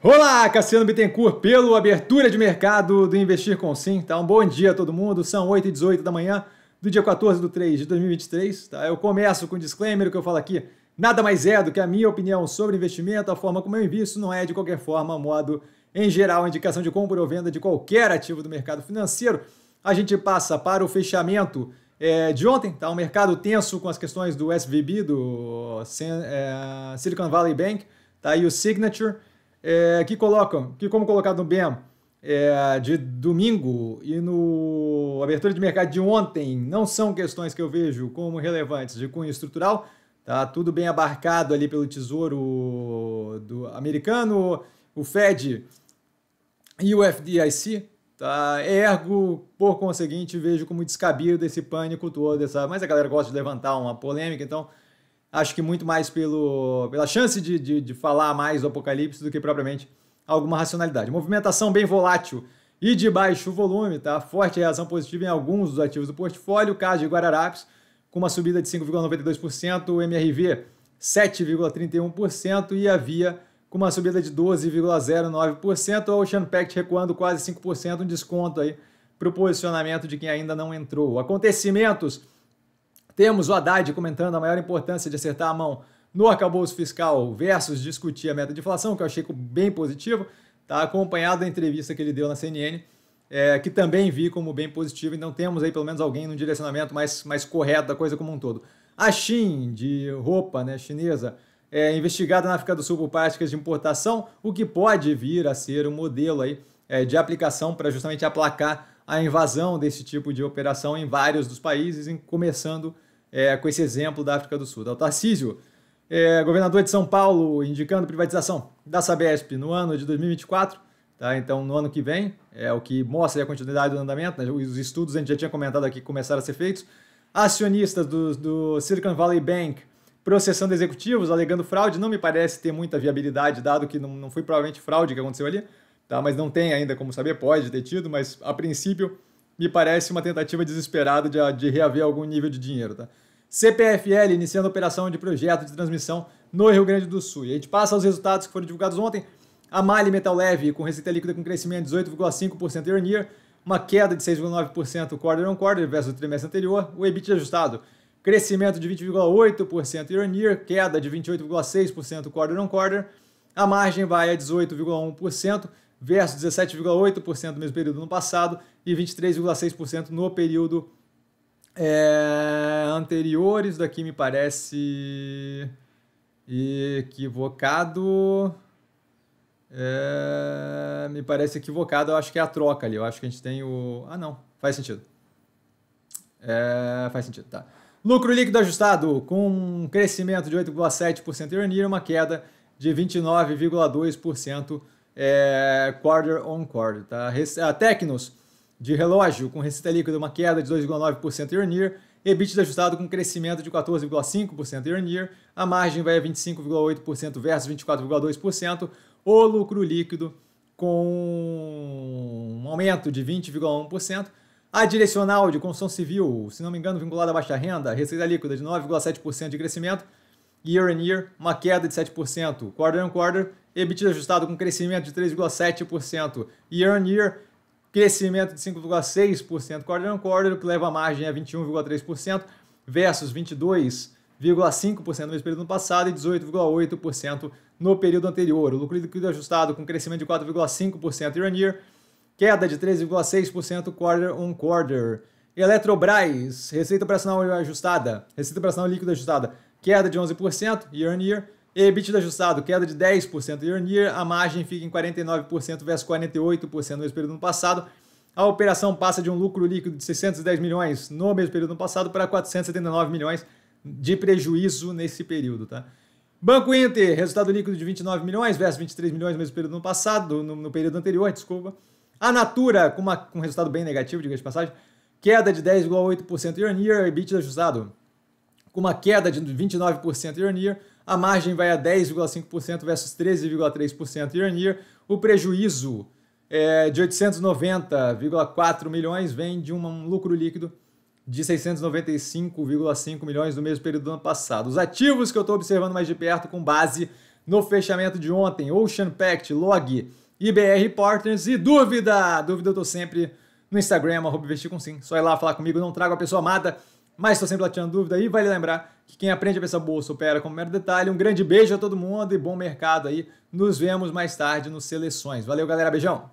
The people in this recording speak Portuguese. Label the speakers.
Speaker 1: Olá, Cassiano Bittencourt, pelo Abertura de Mercado do Investir com Sim. Tá? Um bom dia a todo mundo, são 8 e 18 da manhã do dia 14 de 3 de 2023. Tá? Eu começo com um disclaimer que eu falo aqui. Nada mais é do que a minha opinião sobre investimento, a forma como eu invisto não é, de qualquer forma, modo em geral, indicação de compra ou venda de qualquer ativo do mercado financeiro. A gente passa para o fechamento é, de ontem, tá? Um mercado tenso com as questões do SVB, do é, Silicon Valley Bank, tá? E o Signature é, que colocam, que como colocado no BEM é, de domingo e no abertura de mercado de ontem, não são questões que eu vejo como relevantes de cunho estrutural. Tá tudo bem abarcado ali pelo Tesouro do americano, o Fed e o FDIC, Tá? Ergo, por conseguinte, vejo como descabido esse pânico todo, essa... mas a galera gosta de levantar uma polêmica, então acho que muito mais pelo, pela chance de, de, de falar mais do Apocalipse do que propriamente alguma racionalidade. Movimentação bem volátil e de baixo volume, tá? Forte reação positiva em alguns dos ativos do portfólio, o caso de Guararapes, com uma subida de 5,92%, o MRV 7,31% e a Via com uma subida de 12,09%, o Ocean Pact recuando quase 5%, um desconto aí para o posicionamento de quem ainda não entrou. Acontecimentos temos o Haddad comentando a maior importância de acertar a mão no arcabouço fiscal versus discutir a meta de inflação, que eu achei bem positivo, tá? acompanhado da entrevista que ele deu na CNN, é, que também vi como bem positivo, então temos aí pelo menos alguém num direcionamento mais, mais correto da coisa como um todo. A Xin, de roupa né, chinesa, é investigada na África do Sul por práticas de importação, o que pode vir a ser um modelo aí, é, de aplicação para justamente aplacar a invasão desse tipo de operação em vários dos países, começando é, com esse exemplo da África do Sul. O então, Tarcísio, é, governador de São Paulo, indicando privatização da Sabesp no ano de 2024, tá? então no ano que vem, é o que mostra a continuidade do andamento, né? os estudos a gente já tinha comentado aqui que começaram a ser feitos. Acionistas do, do Silicon Valley Bank processando executivos, alegando fraude, não me parece ter muita viabilidade, dado que não, não foi provavelmente fraude que aconteceu ali, tá? mas não tem ainda como saber, pode ter tido, mas a princípio me parece uma tentativa desesperada de, de reaver algum nível de dinheiro, tá? CPFL iniciando operação de projeto de transmissão no Rio Grande do Sul. E a gente passa aos resultados que foram divulgados ontem. A Mali Metal Leve com receita líquida com crescimento de 18,5% year on year, uma queda de 6,9% quarter on quarter versus o trimestre anterior. O EBIT ajustado, crescimento de 20,8% year on year, queda de 28,6% quarter on quarter. A margem vai a 18,1%, versus 17,8% no mesmo período no passado e 23,6% no período é, anterior. Isso daqui me parece equivocado. É, me parece equivocado. Eu acho que é a troca ali. Eu acho que a gente tem o. Ah, não. Faz sentido. É, faz sentido, tá. Lucro líquido ajustado com um crescimento de 8,7% year on year, uma queda de 29,2% é, quarter on quarter. Tá? A ah, Tecnos, de relógio, com receita líquida, uma queda de 2,9% year on year. EBITDA ajustado com crescimento de 14,5% year on year. A margem vai a 25,8% versus 24,2%. O lucro líquido com um aumento de 20,1%. A direcional de construção civil, se não me engano, vinculada à baixa renda, receita líquida de 9,7% de crescimento, year on year, uma queda de 7%, quarter on quarter, EBITDA ajustado com crescimento de 3,7% year on year, crescimento de 5,6% quarter on quarter, o que leva a margem a 21,3% versus 22,5% no mesmo período passado e 18,8% no período anterior. O lucro líquido ajustado com crescimento de 4,5% year on year, queda de 3,6% quarter on quarter. Eletrobras, receita operacional ajustada, receita operacional líquida ajustada, queda de 11% year on year, EBITDA ajustado, queda de 10% year on year, a margem fica em 49% versus 48% no mesmo período no passado. A operação passa de um lucro líquido de 610 milhões no mesmo período no passado para 479 milhões de prejuízo nesse período, tá? Banco Inter, resultado líquido de 29 milhões versus 23 milhões no mesmo período no passado, no, no período anterior, desculpa. A Natura, com, uma, com um resultado bem negativo, diga de passagem, queda de 10,8% year on year, EBITDA ajustado com uma queda de 29% year on year, a margem vai a 10,5% versus 13,3% year on year. O prejuízo é, de 890,4 milhões vem de um lucro líquido de 695,5 milhões no mesmo período do ano passado. Os ativos que eu estou observando mais de perto com base no fechamento de ontem, Ocean Pact, Log, IBR Partners e Dúvida. Dúvida eu estou sempre no Instagram, arroba investir com sim. Só ir lá falar comigo, não trago a pessoa amada mas estou sempre lá tinha dúvida aí, vale lembrar que quem aprende a pensar bolsa opera como mero detalhe. Um grande beijo a todo mundo e bom mercado aí. Nos vemos mais tarde nos Seleções. Valeu, galera. Beijão!